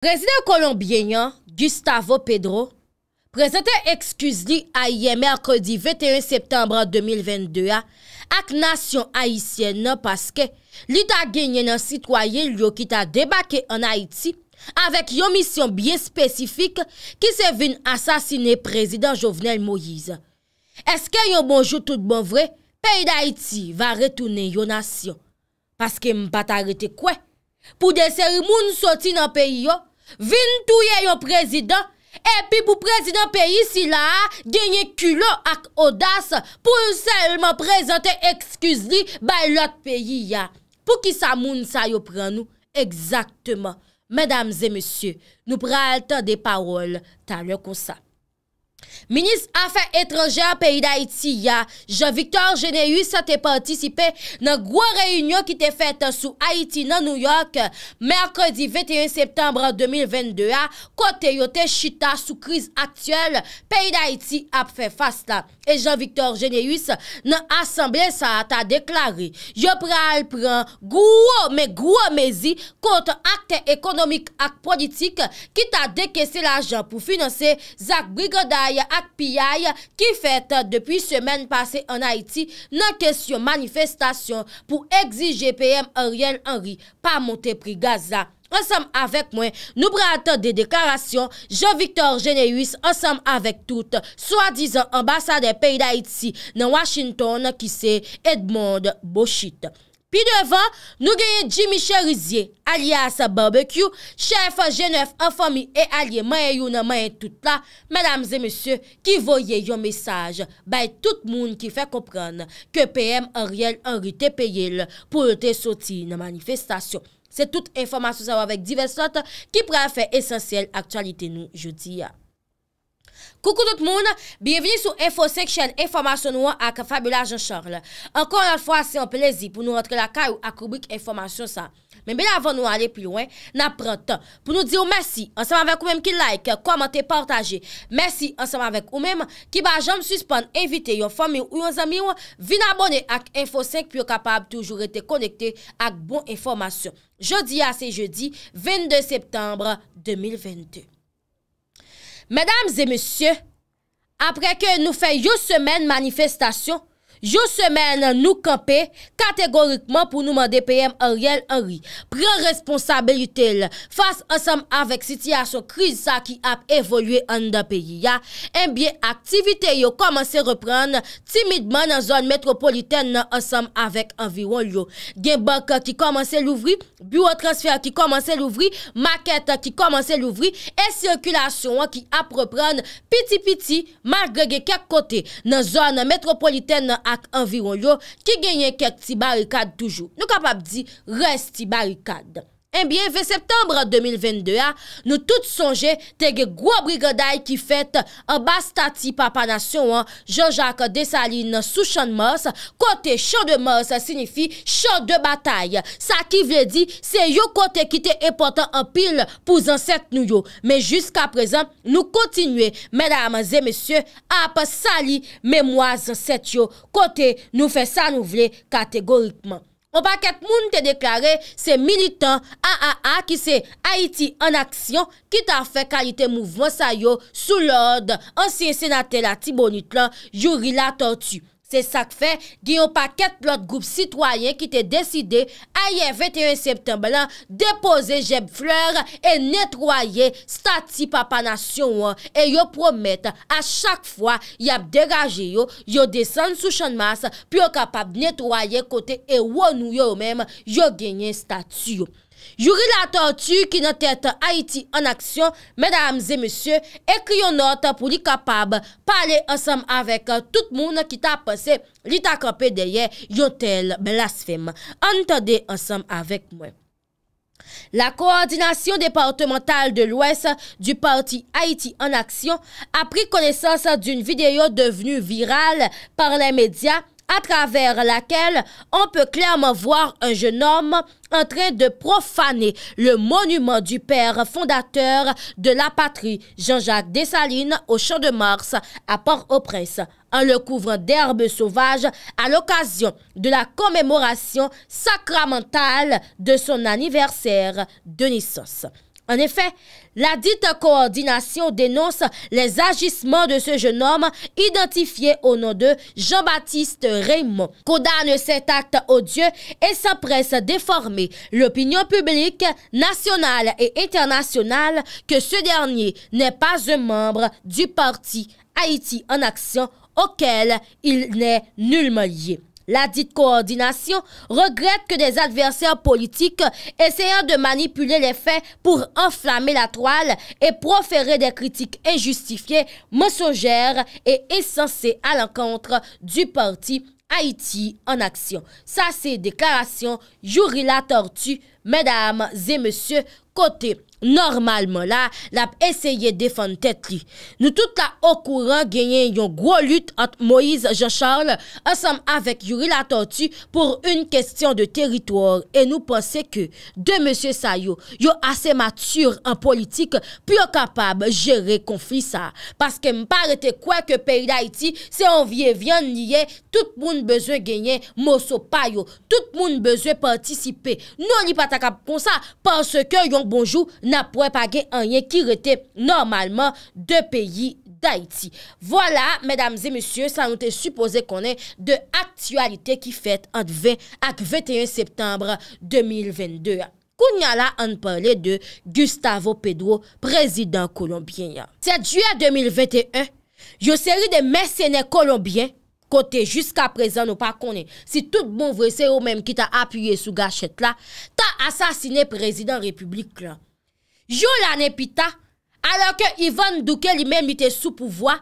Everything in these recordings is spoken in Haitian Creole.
Prezident Kolombienyan, Gustavo Pedro, prezente ekskuz li a ye Merkodi 21 Septembre 2022 ak nasyon Haitien nan paske li ta genye nan sitwaye lyo ki ta debake an Haiti avèk yon misyon biye spesifik ki se vin asasine Prezident Jovenel Moïse. Eske yon bonjou tout bon vre, peyi d'Haiti va retounen yon nasyon. Paske m patarete kwe? Pou de seri moun soti nan peyi yo, Vin touye yo prezident, epi pou prezident peyi si la, genye kulo ak odas pou selman prezente ekskuz li bay lot peyi ya. Pou ki sa moun sa yo pren nou? Eksaktman. Medams e monsye, nou pral tan de parol tan lo kon sap. Minis a fe etranjè a peyi d'Haïti ya Jean-Victor Genéus a te patisipe nan gwa reyunyon ki te fète sou Haïti nan New York Merkredi 21 septembre 2022 a kote yo te chita sou kriz aktuel peyi d'Haïti ap fe fasta E Jean-Victor Genéus nan Assemblée Saat a deklari yo pre al pre gwo me gwo mezi kont akte ekonomik ak politik ki ta dekese la jan pou finanse zak brigoday ak Piyaye ki fèt depi semen pase an Haiti nan kesyon manifestasyon pou egzi GPM orien anri pa monte pri Gaza. Ansem avèk mwen, nou brant de deklarasyon, Jean-Victor Généus ansem avèk tout, swadizan ambassade peyi d'Haïti nan Washington ki se Edmond Bouchit. Pi devan, nou genye Jimmy Cherizier, alias Barbecue, chef G9 en fami e alie manye yon manye tout la, madame zemesye ki voye yon mesaj bay tout moun ki fe kompran ke PM Ariel Henry te peye l pou yote soti nan manifestasyon. Se tout informasyon sa wav ek divers lot ki pre a fe esensyel aktualite nou jouti ya. Koukou tout moun, biyevini sou Infosek chen informasyon wak ak Fabiola Jean-Charles. Ankon yon fwa se yon plezi pou nou rentre la ka yo ak koubik informasyon sa. Men be la avan nou ale plouen, nan pran tan. Pou nou di ou mersi, anseman vek ou men ki like, komante, partaje. Mersi anseman vek ou men ki ba jom suspon evite yon fwami ou yon zami wak, vin abone ak Infosek pou yo kapab toujou rete konekte ak bon informasyon. Jodi a se jodi, 22 septembre 2022. Mèdames et monsieurs, apre ke nou fè yo semen manifestasyon, Jou semen nou kampe kategorikman pou nou mande peyem a riel a ri. Pre responsabel yu tel. Fas ansam avek siti a so kriz sa ki ap evolwe an da peyi ya. Enbyen aktivite yo komanse repran timidman nan zon metropoliten nan ansam avek anviwonyo. Gen bak ki komanse louvri, biwo transfer ki komanse louvri, maket ki komanse louvri, e sirkulasyon ki ap repran piti piti magrege kak kote nan zon metropoliten nan akvaryen ak environ lyo ki genyen kek ti barikad toujou. Nou kapap di res ti barikad. Enbyen eh ve septembre 2022, nou tout sonje tege gwo brigaday ki fèt en bas stati papanasyon an, Jean-Jacques Desalines sou chan mors, kote chan de mors signifi chan de batay. Sa ki vle di, se yo kote ki te epotan an pil pou zanset nou yo. Me jysk aprezen nou kontinue, mèdames et mèsyè, ap sali mèmouaz zanset yo. Kote nou fè sa nou vle kategorikman. O pa ket moun te deklare se militan AAA ki se Haiti en aksyon ki ta fe kalite mouvman sa yo sou lorde ansye senate la tibonit lan jouri la tortue. Se sak fe, genyon pa ket blot goup sitwayen ki te deside a ye 21 septembe lan depoze jeb fleur e netroye stati papanasyon wan. E yo promet a chak fwa yap degaje yo, yo desen sou chanmas, pi yo kapab netroye kote e wonou yo menm yo genyen stati yo. Jouri la tortue ki nou tete Haiti en aksyon, mèdames et monsieurs, ekri yon note pou li kapab pale ansam avèk tout moun ki ta pose li ta kapè deye yon tel blasfèm. Antade ansam avèk mwen. La koordinasyon departemental de l'Ouest du parti Haiti en aksyon a pri konesans d'un videyo devenu viral par lè mèdia à travers laquelle on peut clairement voir un jeune homme en train de profaner le monument du père fondateur de la patrie, Jean-Jacques Dessalines, au Champ de Mars, à Port-au-Prince, en le couvrant d'herbes sauvages à l'occasion de la commémoration sacramentale de son anniversaire de naissance. En effet, la dite coordination dénonce les agissements de ce jeune homme identifié au nom de Jean-Baptiste Raymond, condamne cet acte odieux et s'empresse déformer l'opinion publique nationale et internationale que ce dernier n'est pas un membre du parti Haïti en action auquel il n'est nullement lié. La dite coordination regrette que des adversaires politiques essayant de manipuler les faits pour enflammer la toile et proférer des critiques injustifiées, mensongères et insensées à l'encontre du parti Haïti en action. Ça, c'est déclaration La Tortue, mesdames et messieurs, côté normalman la, lap eseye defan tet li. Nou tout la okouran genyen yon gro lut at Moïse Jean-Charles, ansam avèk yori la tortu pou roun kestyon de teritwar. E nou panse ke, de M. Sayo, yon ase matur an politik, pou yon kapab jere konfi sa. Paske mpa rete kwa ke peyi da iti, se an vie vyan niye, tout moun bezwe genyen, moso pa yo, tout moun bezwe partisipe. Nou li patakap kon sa, panse ke yon bonjou, nan. na pouè pa gen anyen ki rete normalman de peyi d'Haïti. Voilà, mesdames et messieurs, sa yon te suppose konen de aktualite ki fet at 21 septembre 2022. Koun yon la an pale de Gustavo Pedro, prezident kolombien. 7 juan 2021, yo seri de mersene kolombien kote jusqu'a prezen ou pa konen. Si tout bon vwese ou menm ki ta apuyye sou gachet la, ta asasine prezident republik lan. Jou la ne pita, alo ke Yvonne Douquet li men mite sou pouvoi,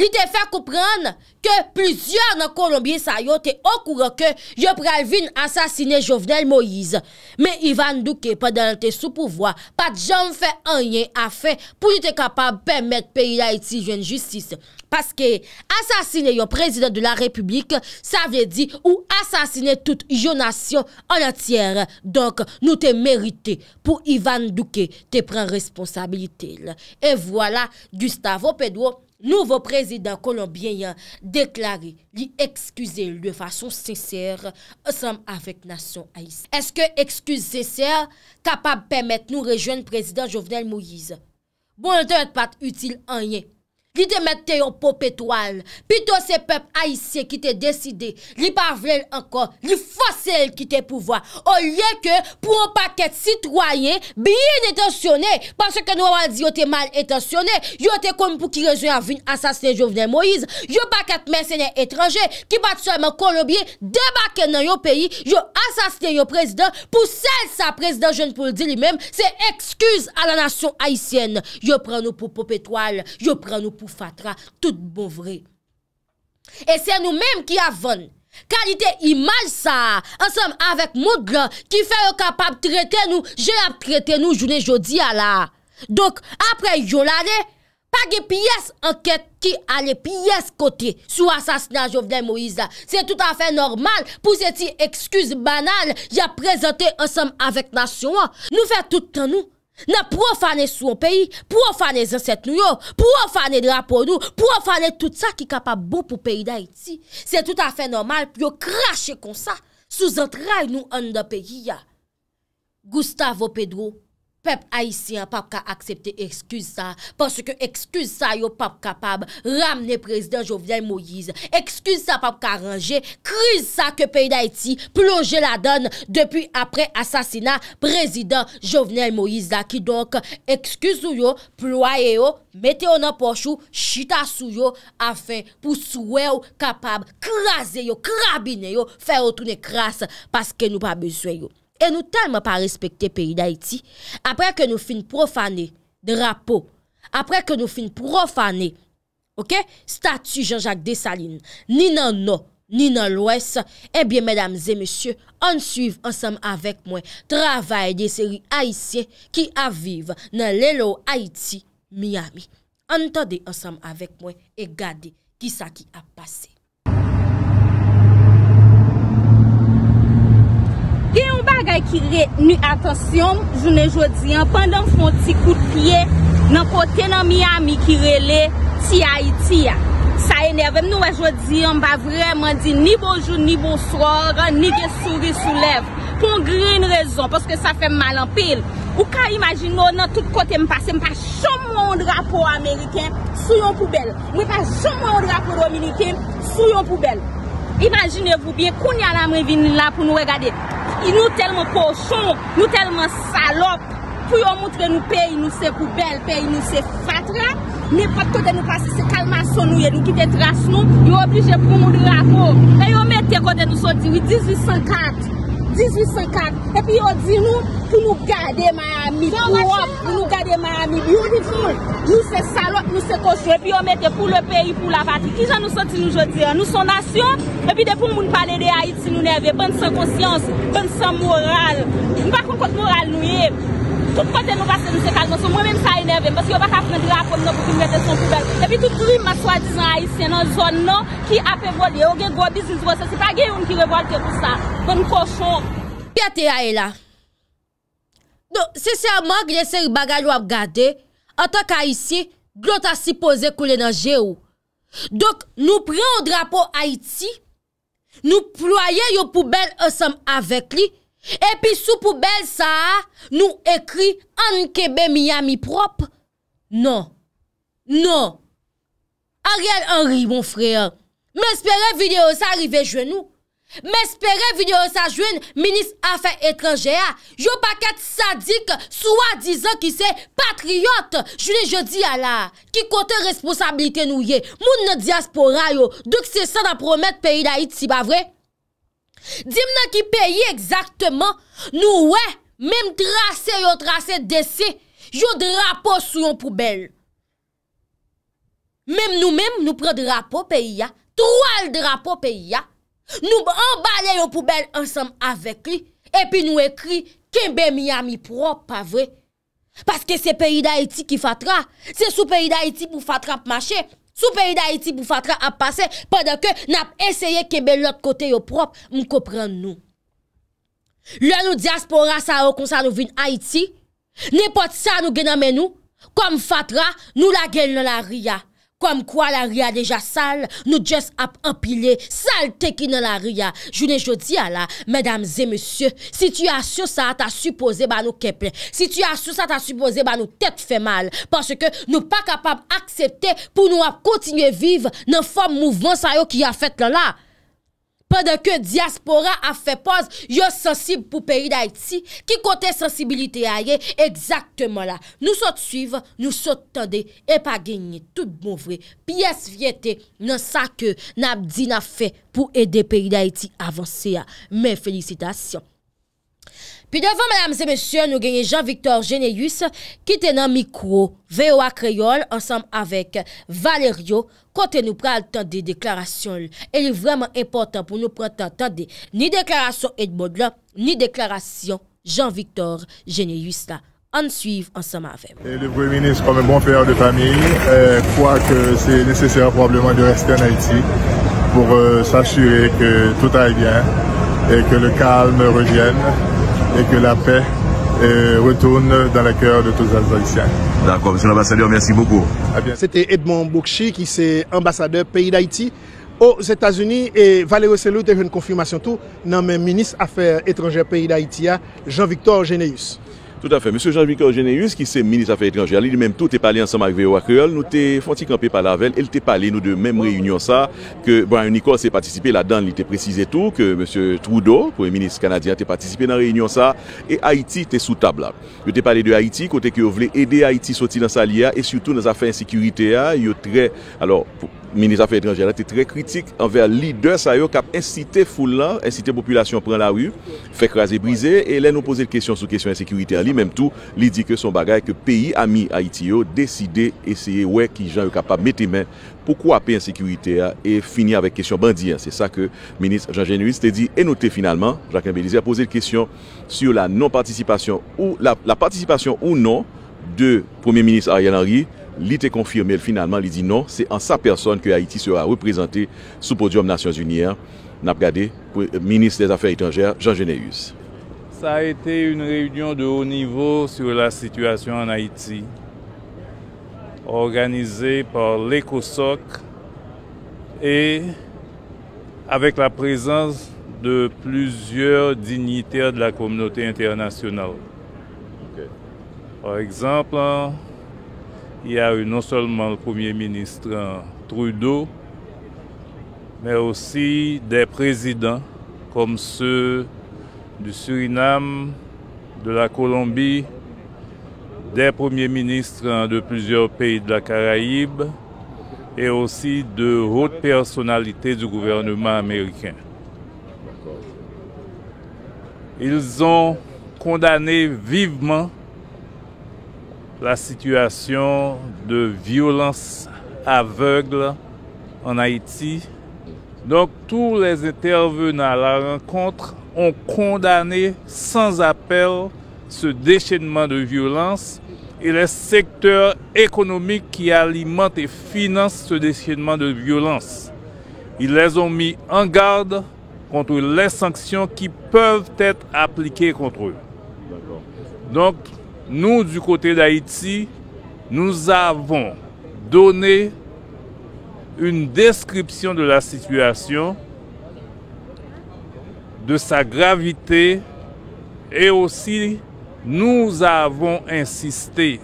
Li te fè kouprèn ke plizyon nan Kolombie sa yo te okouro ke yo pralvin ansasine Jovenel Moïse me Ivan Duque padal te sou pouvoi pat jom fè anyen a fè pou li te kapab pèmèt peyi la iti jwen jistis paske ansasine yo prezident de la republik sa vè di ou ansasine tout yo nasyon an atyèr donk nou te mèrite pou Ivan Duque te pran responsabilite e voilà Gustavo Pedro Nouvo prezident Colombien yon deklare li ekskuse le fason senser osam avèk nasyon Aïs. Eske ekskuse senser kapab pèmèt nou rejwen prezident Jovenel Moïse? Bon, dek pat util anyen. Li te mette yo pop etoal, pi to se pep aisyen ki te deside, li pa vlel ankon, li fosel ki te pouva, o liye ke pou an paket sitwayen, biyen etasyone, panse ke nou an wazi yo te mal etasyone, yo te kon pou ki rejou yon vin asasne jovene Moïse, yo paket mersene etranje, ki pat seman kon obye, debake nan yo peyi, yo asasne yo prezident, pou sel sa prezident jen pou li men, se ekskuse a la nasyon aisyen, yo pren nou pou pop etoal, yo pren nou pou pop etoal, Fatra, tout bovri E se nou menm ki avon Kalite imaj sa Ansem avek moud la Ki fe yo kapab treten nou Jelab treten nou jounen jodi ya la Dok apre yon la le Page piyes anket ki Ale piyes kote Sou asasna jovene Moisa Se tout anfen normal pou se ti ekskuz banal Ya prezante ansem avek nasyon Nou fe tout anou Na pou an fane sou an peyi Pou an fane zanset nou yo Pou an fane drapon nou Pou an fane tout sa ki kapabou bon pou peyi da iti Se tout an fene normal Pyo krashe kon sa Sou zant ray nou an da peyi ya Gustavo Pedro Pep Aisyen pap ka aksepte, ekskuse sa, porsi ke ekskuse sa yo pap kapab ramne prezident Jovenel Moïse. Ekskuse sa pap karanje, kriz sa ke peyi d'Aiti plonje la don depi apre asasina prezident Jovenel Moïse la ki. Donk, ekskuse sou yo, ploye yo, mette yo nan pochou, chita sou yo, afen pou souwe yo kapab krasye yo, krabine yo, fè yo toune kras, paske nou pa beswe yo. E nou talman pa respekte peyi d'Haïti, apre ke nou fin profane, drapo, apre ke nou fin profane, ok, statu Jean-Jacques Dessalines, ni nan nou, ni nan lwes, e eh bie, mèdames et mèsyè, an suiv ansam avèk mwen, travèl de seri haïsien ki aviv nan lèlou Haïti, Miami. Antade ansam avèk mwen e gade ki sa ki apase. Ge yon bagay ki re ni atasyon, jounen jodi an, pandan fwant ti kout piye, nan kote nan miyami ki rele, tiya itiya. Sa enevem nou e jodi an, ba vreman di ni bojou, ni bo swor, ni ge souri sou lev. Pon gri yon rezon, paske sa fe malan pil. Ou ka imajin nou nan tout kote mi pase, mi pa chon moun drapo Ameriken, sou yon poubel. Mi pa chon moun drapo Ameriken, sou yon poubel. Imajinevou bien, koun yon amre vin la pou nou e gade. Nou telman pochon, nou telman salop, pou yon moutre nou pey, nou se poubel, pey, nou se fatra, ni pat kode nou pasi se kalmaso nouye, nou kite dras nou, yon oblije pou mouli la fo. E yon mette kode nou so diwi 1850. 1854, epi yo di nou pou nou gade ma amit, pou wap pou nou gade ma amit, yo li pou nou se salot, nou se kosyon epi yo mette pou le peyi, pou la pati, ki jan nou senti nou jodi, nou son nasyon epi depo moun pale de Haiti nou neve pou nou se kosyon, pou nou se moral mou pa kon kon moral nou ye Toute pote nou va se mse kalman, sou mwen men sa inerven, bas yo va ka fmen drapon nou pou kou mwete son pou bel. Depi toutou yi maswa di zan a isye nan zon nan ki a fe volye, ou gen gwo biziz wos, se se pa gen yon ki revolte pou sa, bon koshon. Pya te a e la, se se a man glese yi baga lwap gade, an tak a isye, glot a sipoze kou le nan je ou. Dok nou pre o drapon a iti, nou ploye yo pou bel an sam avek li, Epi sou pou bel sa, nou ekri an kebe miyami prop. Non, non, a riyal an ri, moun freya. Mè espere videyo sa rive jwen nou. Mè espere videyo sa jwen, minis afen etranjea. Yo pakat sadik, swa dizan ki se patriyot. Jweni je di ala, ki kote responsabilite nou ye. Moun ne diaspora yo, dek se sa da promet peyi la it si ba vrej. Dim nan ki peyi egzaktman, nou wè, mèm trase yo trase dese, yo drapo sou yon poubel. Mèm nou mèm nou pre drapo peyi ya, trwal drapo peyi ya, nou embalè yon poubel ansam avèk li, epi nou ekri, kimbe mi amiprop, pavè. Paske se peyi da eti ki fatra, se sou peyi da eti pou fatra p'mache, Sou peyi d'Haiti pou fatra ap pase, pwede ke nap eseye kebe lot kote yo prop, mou kopren nou. Lè nou diaspora sa yo konsa nou vin Haiti, nipot sa nou genan men nou, kom fatra nou la gen nan la ria. Kom kwa la ria deja sal, nou djes ap empile, sal te ki nan la ria. Jounen jodi a la, medam zemesye, si tu asyo sa ta suppose ba nou kepe, si tu asyo sa ta suppose ba nou tet fe mal, parce ke nou pa kapab aksepte pou nou ap kontinye vive nan fom mouvman sa yo ki a fet lala. Fèdè kè diaspora a fè poz yo sensib pou peyi d'Haïti, ki kote sensibilite a ye, egzaktèman la, nou sot suiv, nou sot tende, epa genye, tout mouvre, piyes vye te, nan sa kè nan ap di nan fè pou ede peyi d'Haïti avanse ya. Men felicitasyon. Pi devan, madame zemesye, nou genye Jean-Victor Genelius ki tenan mikro veyo akreyol ansam avek Valerio kote nou pral tende deklarasyon l. El e vreman importan pou nou pral tende ni deklarasyon Edmod la, ni deklarasyon Jean-Victor Genelius la. An suiv ansam avem. Le vreminis kome bon fèyèr de pami, fwa ke se euh, nesesère probableman de reste an Haiti pou euh, s'assure ke tout aye bien e ke le kalm revyen. et que la paix euh, retourne dans le cœur de tous les Haïtiens. D'accord, monsieur l'ambassadeur, merci beaucoup. C'était Edmond Boukchi qui est ambassadeur pays d'Haïti aux États-Unis et Valérie Selou te une confirmation tout dans ministre Affaires étrangères pays d'Haïti, Jean-Victor Généus. Tout a fè, M. Jean-Michel Geneus, ki se Ministre Afèr Étranger, li di mèm tout te pale ansèm akve yo akreol, nou te fonti kampe pa lavel, el te pale nou de mèm réunion sa, ke Brian Nichols se patisipe la dan li te prezise tou, ke M. Trudeau, pou e Ministre Kanadien, te patisipe nan réunion sa, e Haiti te sou tabla. Yo te pale de Haiti, kote ke yo vle ede Haiti soti dans sa liya, et surtout dans afèr insécurité ya, yo tre... ministre des Affaires étrangères était très critique envers leader ça qui a incité foule incité population prendre la rue, fait craser briser et là nous poser question sur question insécurité lui même tout, il dit que son bagage que pays ami Haïti a décidé essayer ouais qui gens capable mettre main pourquoi la insécurité hein, et finir avec question bandit. Hein. C'est ça que ministre Jean Genuis t'a dit et noté finalement Jacques Bélizier a posé la question sur la non participation ou la, la participation ou non de Premier ministre Ariel Henry L'été confirmé, finalement, il dit non, C'est en sa personne que Haïti sera représenté sous podium Nations Unies. Hein. N'abgade, Ministre des Affaires étrangères, Jean Généus. Ça a été une réunion de haut niveau sur la situation en Haïti, organisée par l'ECOSOC et avec la présence de plusieurs dignitaires de la communauté internationale. Par exemple, il y a eu non seulement le Premier ministre euh, Trudeau, mais aussi des présidents comme ceux du Suriname, de la Colombie, des premiers ministres euh, de plusieurs pays de la Caraïbe et aussi de hautes personnalités du gouvernement américain. Ils ont condamné vivement la situation de violence aveugle en Haïti. Donc tous les intervenants à la rencontre ont condamné sans appel ce déchaînement de violence et les secteurs économiques qui alimentent et financent ce déchaînement de violence. Ils les ont mis en garde contre les sanctions qui peuvent être appliquées contre eux. Donc nous du côté d'Haïti, nous avons donné une description de la situation, de sa gravité, et aussi nous avons insisté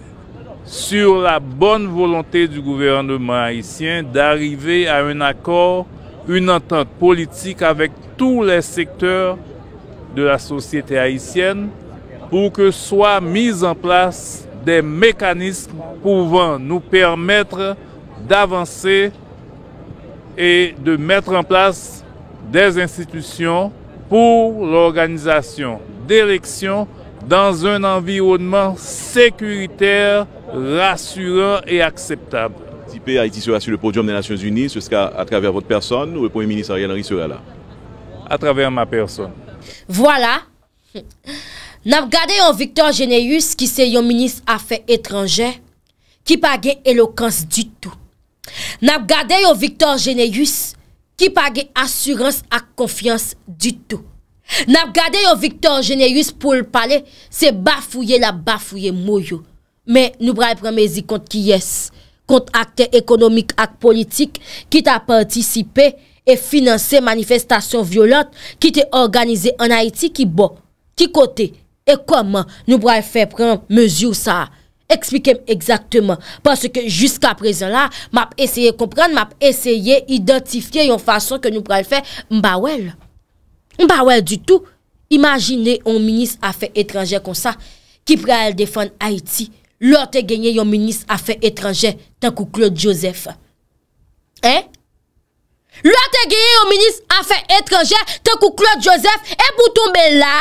sur la bonne volonté du gouvernement haïtien d'arriver à un accord, une entente politique avec tous les secteurs de la société haïtienne pour que soient mis en place des mécanismes pouvant nous permettre d'avancer et de mettre en place des institutions pour l'organisation d'élections dans un environnement sécuritaire, rassurant et acceptable. Tipé Haïti sera sur le podium des Nations Unies, ce sera à travers votre personne ou le Premier ministre Ariel Henry sera là À travers ma personne. Voilà. Nap gade yon Victor Geneyus ki se yon minis afe etranjen, ki pa gen elokans di tou. Nap gade yon Victor Geneyus ki pa gen asurans ak konfians di tou. Nap gade yon Victor Geneyus pou l'pale, se bafouye la bafouye mouyo. Men nou bra yon premezi kont ki yes, kont akte ekonomik ak politik, ki ta partisipe e finanse manifestasyon violante ki te organize an Haiti ki bo. Ki kote? E koman nou pral fè pran mèzyou sa? Eksplikem ekzakteman. Paske jiska prezen la, map esye kompran, map esye identifye yon fason ke nou pral fè mba wel. Mba wel du tout. Imagine yon minis a fè etranjè kon sa ki pral defan Haiti lor te genye yon minis a fè etranjè tankou Claude Joseph. Eh? Eh? Lote genye yon minis afen etranje ten kou Claude Joseph e boutonbe la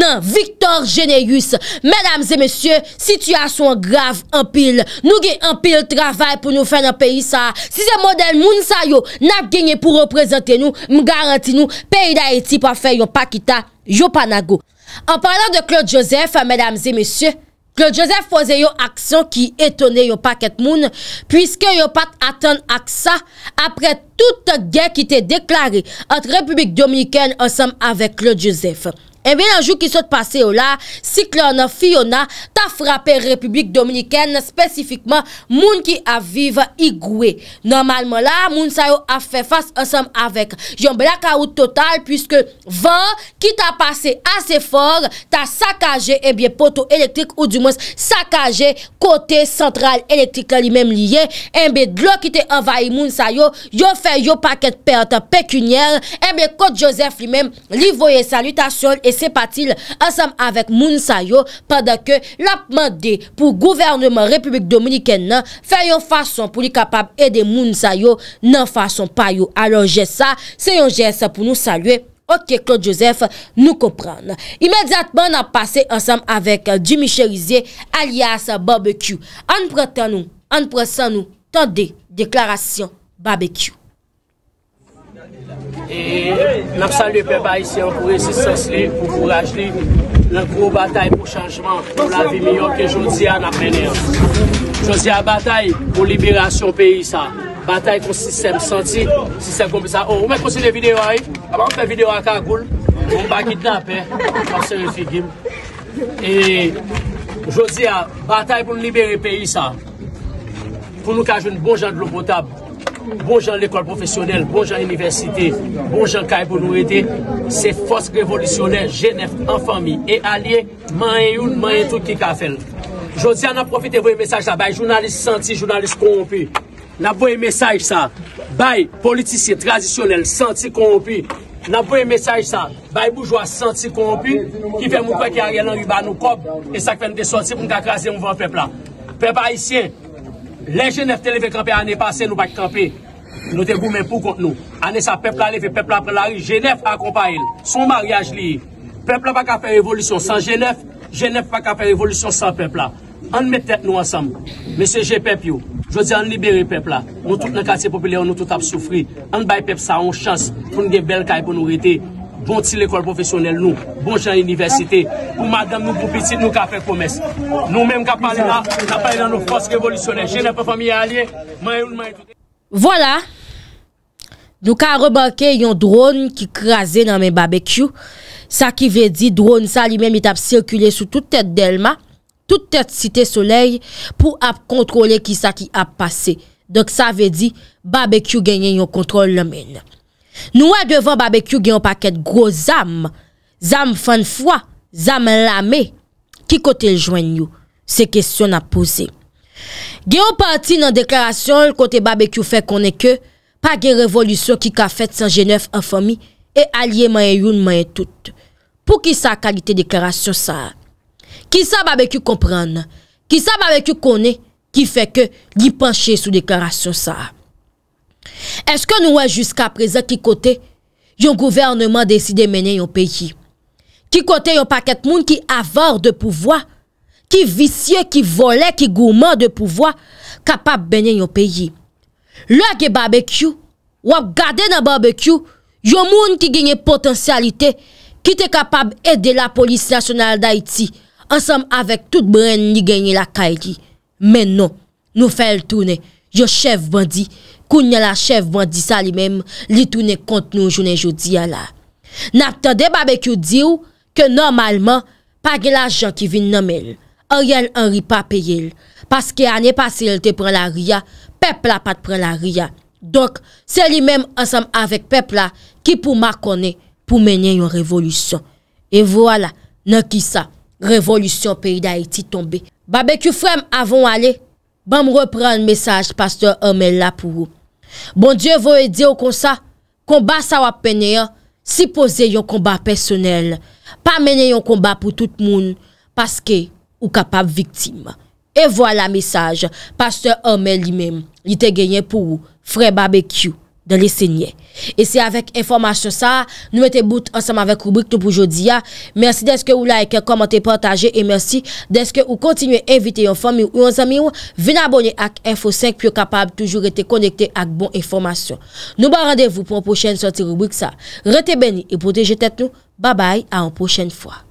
nan Victor Geneus. Medamze mesye, sityasyon grav empil. Nou genye empil travay pou nou fè nan peyi sa. Si se model moun sa yo, nap genye pou reprezenten nou, mgaranti nou, peyi da eti pa fè yon pakita, yo pa nago. An parlant de Claude Joseph, medamze mesye... Claude Joseph fose yo aksyon ki etone yo pa ket moun, pwiske yo pat atan ak sa apre touta gen ki te deklare at Republik Dominiken ansam avek Claude Joseph. Mwen anjou ki sot pase yo la, si kler nan fiyon nan, ta frape Republik Dominikèn, spesifikman moun ki aviv igwe. Normalman la, moun sayo a fe fass ansam avek. Yon be la kaout total, pwiske van ki ta pase ase fòr, ta sakaje, mwen be poto elektrik ou di mwen sakaje kote sentral elektrik li mèm liye. Mwen be dlo ki te avay moun sayo, yo fe yo paket perta pekunyer. Mwen eh be kote Joseph li mèm, li voye sali ta sol e se patil ansam avèk moun sa yo padakè la pman de pou gouvernement Republik Dominikè nan fè yon fason pou li kapap edè moun sa yo nan fason pa yo alon jè sa, se yon jè sa pou nou salue ok, Claude Joseph nou koprane. Imediatman nan pase ansam avèk Jimmy Cherizé alias Barbecue an preten nou, an preten nou tande, deklarasyon Barbecue E naksan li pe pa isi anpou resistans li pou kouraj li nan kou batay pou chanjman pou la vi miyon ke joun di an apene an Joun di an batay pou liberasyon peyi sa Batay kon sistem senti, sistem kompisa O, oh, ou men konsi de videyo an, a man fè videyo an ka goul Ou mba kit na pe, eh? mba se refigim E joun di an, batay pou n liberi peyi sa Pou nou kajoun bon jan dlo potabou Bonjan l'ekol profesyonel, bonjan l'universite, bonjan kay pou nou ete, se fos revolisyonel, jenef, an fami, e alye, man yon, man yon tout ki ka fel. Jodi an ap profite voye mesaj sa, baye jounalist santi, jounalist kounpi, nap voye mesaj sa, baye politisye tradisyonel, santi kounpi, nap voye mesaj sa, baye boujwa santi kounpi, ki fe mou kwe ki a rielan yu ba nou kop, e sak fen de soti pou nou kakrasi yon vant pepla. Pepa isye. Le Genève te li ve krampè ane pasè nou bak krampè. Nou te bou men pou kont nou. Ane sa pepla li ve pepla pre la ri. Genève akompa el. Son maryaj li. Pepla bak a fè revolution san Genève. Genève bak a fè revolution san pepla. An me tèt nou ansam. Mese je pep yo. Je di an libere pepla. Nou tout nan kati populè ou nou tout ap soufri. An bay pep sa an chans. Foun gen bel kaj pou nou rete. Bon ti l'ekol profesyonel nou, bon chan l'universite, pou madame nou pou piti nou ka fè koumès. Nou mèm ka pali la, ka pali la nou foske evolisyonè, jè nè pa famye alè, mè oul mè toutè. Vola, nou ka rebarke yon drone ki krasè nan mè barbecue, sa ki ve di drone sa li mèm it ap sirkule sou tout tèt delma, tout tèt site soleil, pou ap kontrole ki sa ki ap pase. Donk sa ve di, barbecue genye yon kontrole mèlè. Nou a devan babekyou gen yon paket gro zame, zame fan fwa, zame lame, ki kote jwen yon, se kesyon a pose. Gen yon parti nan deklarasyon, kote babekyou fe konen ke, pa gen revolusyon ki ka fet san jenef an fami, e alye maye yon maye tout, pou ki sa kalite deklarasyon sa. Ki sa babekyou kompran, ki sa babekyou konen, ki fe ke di panche sou deklarasyon sa a. Eske nou wè jiska prezant ki kote yon gouvernement deside menen yon peyi? Ki kote yon paket moun ki avor de pouvoi, ki visye, ki vole, ki gouman de pouvoi kapap menen yon peyi? Lò ki barbecue, wò gade nan barbecue, yon moun ki genye potensyalite ki te kapap ede la polisi nasyonal da iti ansam avèk tout brene ni genye la kaydi. Menon nou fèl toune yon chev bandi Kounye la chev ban di sa li mem, li toune kont nou jounen joudiya la. Naptande babek yo di ou, ke normalman, pa gen la jan ki vin nanmel. O yel anri pa pey el. Paske ane pasil te pren la ria, pep la pat pren la ria. Donk, se li mem ansam avek pep la, ki pou makone pou menye yon revolusyon. E vwola, nan ki sa, revolusyon peyi da eti tombe. Babek yo fwem avon ale, bam repren ane mesaj pastor anmel la pou ou. Bon diyo vou e diyo kon sa, komba sa wap pene, si pose yon komba personel, pa mene yon komba pou tout moun, paske ou kapab viktim. E vwa la mesaj, paste orme li mem, li te genyen pou ou, fre barbekyou. Dan li se nye. E se avek informasyon sa, nou mwete bout ansam avek rubrik nou pou jodi ya. Mersi deske ou like, komante, partaje. E mersi deske ou kontinuye evite yon fami ou yon zami ou. Vina abone ak Info 5 pou yo kapab toujou rete konekte ak bon informasyon. Nou ba randevou pou an pochene sorti rubrik sa. Rete beni e proteje tet nou. Babay, an pochene fwa.